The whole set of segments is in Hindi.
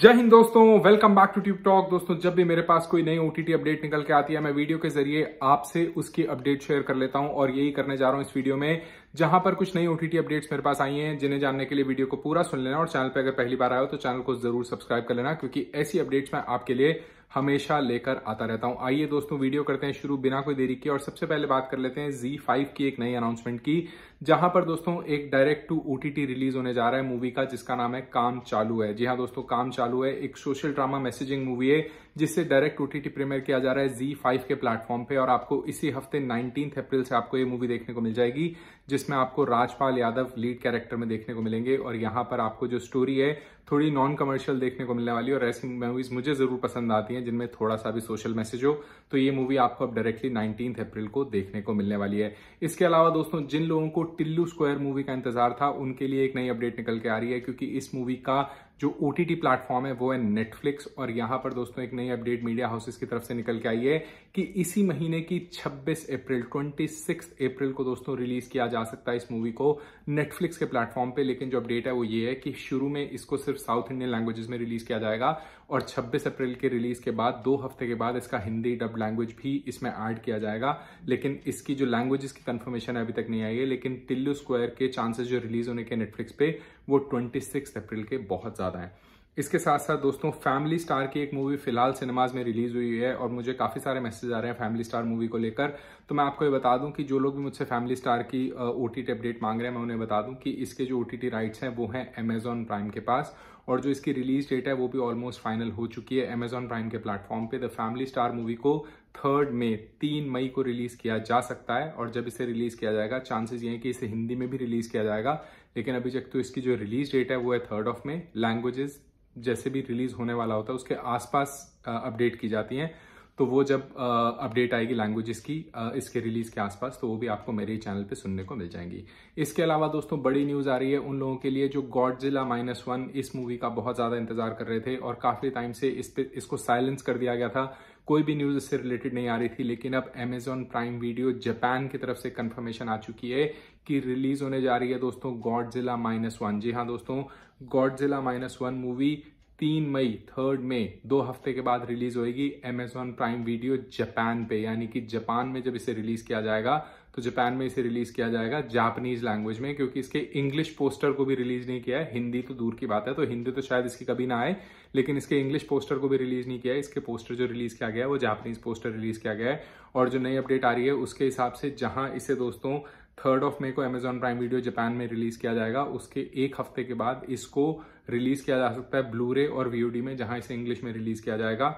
जय हिंद दोस्तों welcome back to Tube Talk दोस्तों जब भी मेरे पास कोई नई ओटीटी अपडेट निकल के आती है मैं वीडियो के जरिए आपसे उसकी अपडेट शेयर कर लेता हूं और यही करने जा रहा हूं इस वीडियो में जहां पर कुछ नई ओटीटी अपडेट्स मेरे पास आई हैं जिन्हें जानने के लिए वीडियो को पूरा सुन लेना और चैनल पर अगर पहली बार आयो तो चैनल को जरूर सब्सक्राइब कर लेना क्योंकि ऐसी अपडेट्स मैं आपके लिए हमेशा लेकर आता रहता हूं आइए दोस्तों वीडियो करते हैं शुरू बिना कोई देरी के और सबसे पहले बात कर लेते हैं जी फाइव की एक नई अनाउंसमेंट की जहां पर दोस्तों एक डायरेक्ट टू ओटीटी रिलीज होने जा रहा है मूवी का जिसका नाम है काम चालू है जी हाँ दोस्तों काम चालू है एक सोशल ड्रामा मैसेजिंग मूवी है जिससे डायरेक्ट ओटीटी प्रीमियर किया जा रहा है जी फाइव के प्लेटफॉर्म पे और आपको इसी हफ्ते नाइनटीन अप्रैल से आपको ये मूवी देखने को मिल जाएगी जिसमें आपको राजपाल यादव लीड कैरेक्टर में देखने को मिलेंगे और यहां पर आपको जो स्टोरी है थोड़ी नॉन कमर्शियल देखने को मिलने वाली है और ऐसी मूवीज मुझे जरूर पसंद आती हैं जिनमें थोड़ा सा भी सोशल मैसेज हो तो ये मूवी आपको अब डायरेक्टली नाइनटीन अप्रैल को देखने को मिलने वाली है इसके अलावा दोस्तों जिन लोगों को टिल्लू स्क्वायर मूवी का इंतजार था उनके लिए एक नई अपडेट निकल के आ रही है क्योंकि इस मूवी का जो ओ टी टी प्लेटफॉर्म है वो है नेटफ्लिक्स और यहां पर दोस्तों एक नई अपडेट मीडिया हाउसेस की तरफ से निकल के आई है कि इसी महीने की 26 अप्रैल 26 अप्रैल को दोस्तों रिलीज किया जा सकता है इस मूवी को नेटफ्लिक्स के प्लेटफॉर्म पे लेकिन जो अपडेट है वो ये है कि शुरू में इसको सिर्फ साउथ इंडियन लैंग्वेजेस में रिलीज किया जाएगा और छब्बीस अप्रैल के रिलीज के बाद दो हफ्ते के बाद इसका हिंदी डब लैंग्वेज भी इसमें ऐड किया जाएगा लेकिन इसकी जो लैंग्वेजेस की कंफर्मेशन है अभी तक नहीं आई है लेकिन टिल्लू स्क्वायर के चांसेस जो रिलीज होने के नेटफ्लिक्स पे वो ट्वेंटी सिक्स अप्रैल के बहुत ज़्यादा है इसके साथ साथ दोस्तों फैमिली स्टार की एक मूवी फिलहाल सिनेमाज में रिलीज हुई है और मुझे काफ़ी सारे मैसेज आ रहे हैं फैमिली स्टार मूवी को लेकर तो मैं आपको ये बता दूं कि जो लोग भी मुझसे फैमिली स्टार की ओ टी अपडेट मांग रहे हैं मैं उन्हें बता दूं कि इसके जो ओ टी राइट्स हैं वो हैं अमेजॉन प्राइम के पास और जो इसकी रिलीज डेट है वो भी ऑलमोस्ट फाइनल हो चुकी है अमेजॉन प्राइम के प्लेटफॉर्म पे द फैमिली स्टार मूवी को थर्ड मे तीन मई को रिलीज किया जा सकता है और जब इसे रिलीज किया जाएगा चांसेस ये हैं कि इसे हिंदी में भी रिलीज किया जाएगा लेकिन अभी तक तो इसकी जो रिलीज डेट है वो है थर्ड ऑफ में लैंग्वेजेस जैसे भी रिलीज होने वाला होता है उसके आसपास अपडेट की जाती हैं तो वो जब अपडेट आएगी लैंग्वेजेस की इसके रिलीज के आसपास तो वो भी आपको मेरे चैनल पे सुनने को मिल जाएंगी इसके अलावा दोस्तों बड़ी न्यूज आ रही है उन लोगों के लिए जो गॉड जिला माइनस वन इस मूवी का बहुत ज्यादा इंतजार कर रहे थे और काफी टाइम से इस पे इसको साइलेंस कर दिया गया था कोई भी न्यूज़ इससे रिलेटेड नहीं आ रही थी लेकिन अब एमेजॉन प्राइम वीडियो जापान की तरफ से कंफर्मेशन आ चुकी है कि रिलीज होने जा रही है दोस्तों गॉड जिला माइनस वन जी हाँ दोस्तों गॉड जिला माइनस वन मूवी तीन मई थर्ड मई दो हफ्ते के बाद रिलीज होगी एमेजॉन प्राइम वीडियो जापान पे यानी कि जापान में जब इसे रिलीज किया जाएगा तो जापान में इसे रिलीज किया जाएगा जापानीज लैंग्वेज में क्योंकि इसके इंग्लिश पोस्टर को भी रिलीज नहीं किया है हिंदी तो दूर की बात है तो हिंदी तो शायद इसकी कभी ना आए लेकिन इसके इंग्लिश पोस्टर को भी रिलीज नहीं किया है इसके पोस्टर जो रिलीज किया गया है वो जापानीज पोस्टर रिलीज किया गया है और जो नई अपडेट आ रही है उसके हिसाब से जहां इसे दोस्तों थर्ड ऑफ मे को अमेजॉन प्राइम वीडियो जापान में रिलीज किया जाएगा उसके एक हफ्ते के बाद इसको रिलीज किया जा सकता है ब्लू रे और वीओडी में जहां इसे इंग्लिश में रिलीज किया जाएगा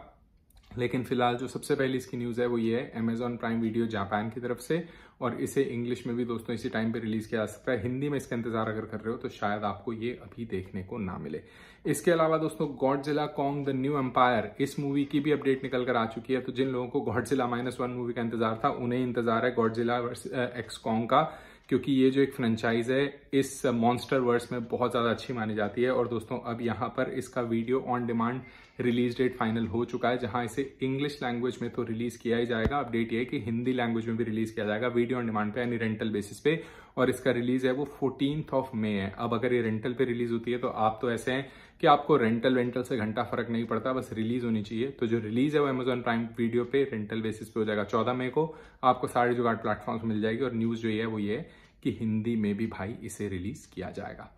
लेकिन फिलहाल जो सबसे पहली इसकी न्यूज़ है वो ये है अमेजॉन प्राइम वीडियो जापान की तरफ से और इसे इंग्लिश में भी दोस्तों इसी टाइम पे रिलीज़ किया जा सकता है हिंदी में इसका इंतजार अगर कर रहे हो तो शायद आपको ये अभी देखने को ना मिले इसके अलावा दोस्तों Godzilla Kong the New Empire इस मूवी की भी अपडेट निकल कर आ चुकी है तो जिन लोगों को गॉड जिला माइनस वन मूवी का इंतजार था उन्हें इंतजार है गॉड जिला एक्स कॉन्ग का क्योंकि ये जो एक फ्रेंचाइज है इस मॉन्स्टर वर्स में बहुत ज़्यादा अच्छी मानी जाती है और दोस्तों अब यहाँ पर इसका video on demand release date final हो चुका है जहां इसे इंग्लिश लैंग्वेज में तो रिलीज किया ही जाएगा अपडेट ये कि हिंदी लैंग्वेज में भी रिलीज किया जाएगा वीडियो ऑन डिमांड पे यानी रेंटल बेसिस पे और इसका रिलीज है वो फोर्टीन ऑफ मे है अब अगर ये रेंटल पे रिलीज होती है तो आप तो ऐसे हैं कि आपको रेंटल वेंटल से घंटा फर्क नहीं पड़ता बस रिलीज होनी चाहिए तो जो रिलीज है वो अमेजोन प्राइम वीडियो पे रेंटल बेसिस पे हो जाएगा चौदह मई को आपको सारे जुगाड़ प्लेटफॉर्म्स मिल जाएगी और न्यूज़ जो है वो ये है कि हिंदी में भी भाई इसे रिलीज किया जाएगा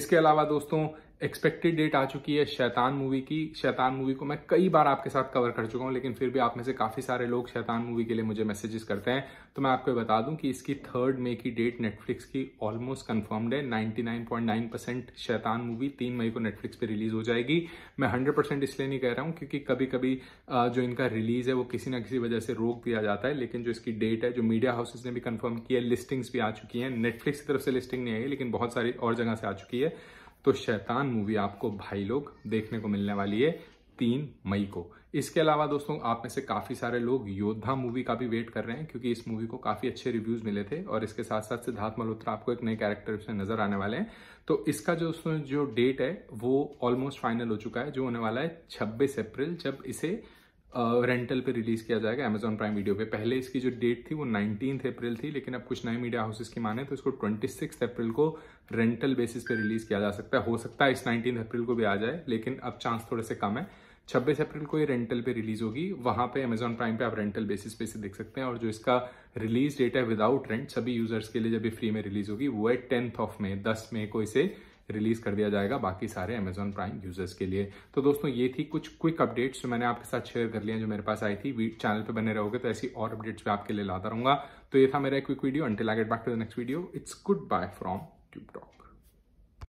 इसके अलावा दोस्तों एक्सपेक्टेड डेट आ चुकी है शैतान मूवी की शैतान मूवी को मैं कई बार आपके साथ कवर कर चुका हूं लेकिन फिर भी आप में से काफ़ी सारे लोग शैतान मूवी के लिए मुझे मैसेजेस करते हैं तो मैं आपको बता दूं कि इसकी थर्ड मे की डेट नेटफ्लिक्स की ऑलमोस्ट कंफर्म्ड है 99.9 परसेंट शैतान मूवी तीन मई को नेटफ्लिक्स पर रिलीज हो जाएगी मैं हंड्रेड परसेंट इसलिए नहीं कह रहा हूँ क्योंकि कभी कभी जो इनका रिलीज है वो किसी ना किसी वजह से रोक दिया जाता है लेकिन जो इसकी डेट है जो मीडिया हाउसेज ने भी कन्फर्म किया है लिस्टिंग्स भी आ चुकी है नेटफ्लिक्स की तरफ से लिस्टिंग नहीं आई लेकिन बहुत सारी और जगह से आ चुकी है तो शैतान मूवी आपको भाई लोग देखने को मिलने वाली है तीन मई को इसके अलावा दोस्तों आप में से काफ़ी सारे लोग योद्धा मूवी का भी वेट कर रहे हैं क्योंकि इस मूवी को काफ़ी अच्छे रिव्यूज़ मिले थे और इसके साथ साथ सिद्धार्थ मल्होत्रा आपको एक नए कैरेक्टर से नज़र आने वाले हैं तो इसका जो दोस्तों जो डेट है वो ऑलमोस्ट फाइनल हो चुका है जो होने वाला है छब्बीस अप्रैल जब इसे रेंटल पे रिलीज किया जाएगा अमेजॉन प्राइम वीडियो पे पहले इसकी जो डेट थी वो नाइनटीन अप्रैल थी लेकिन अब कुछ नए मीडिया हाउसेस की माने तो इसको ट्वेंटी सिक्स अप्रैल को रेंटल बेसिस पे रिलीज किया जा सकता है हो सकता है इस नाइनटीन अप्रैल को भी आ जाए लेकिन अब चांस थोड़े से कम है 26 अप्रैल को ये रेंटल पे रिलीज होगी वहां पे अमेजॉन प्राइम पे आप रेंटल बेसिस पे इसे देख सकते हैं और जो इसका रिलीज डेट है विदाउट रेंट सभी यूजर्स के लिए जब फ्री में रिलीज होगी वो है टेंथ ऑफ मे दस मे को इसे रिलीज कर दिया जाएगा बाकी सारे अमेजोन प्राइम यूजर्स के लिए तो दोस्तों ये थी कुछ क्विक अपडेट्स जो मैंने आपके साथ शेयर कर लिया जो मेरे पास आई थी चैनल पर बने रहोगे तो ऐसी और अपडेट्स भी आपके लिए लाता रहूंगा तो ये था मेरा quick video until I get back to the next video it's goodbye from tube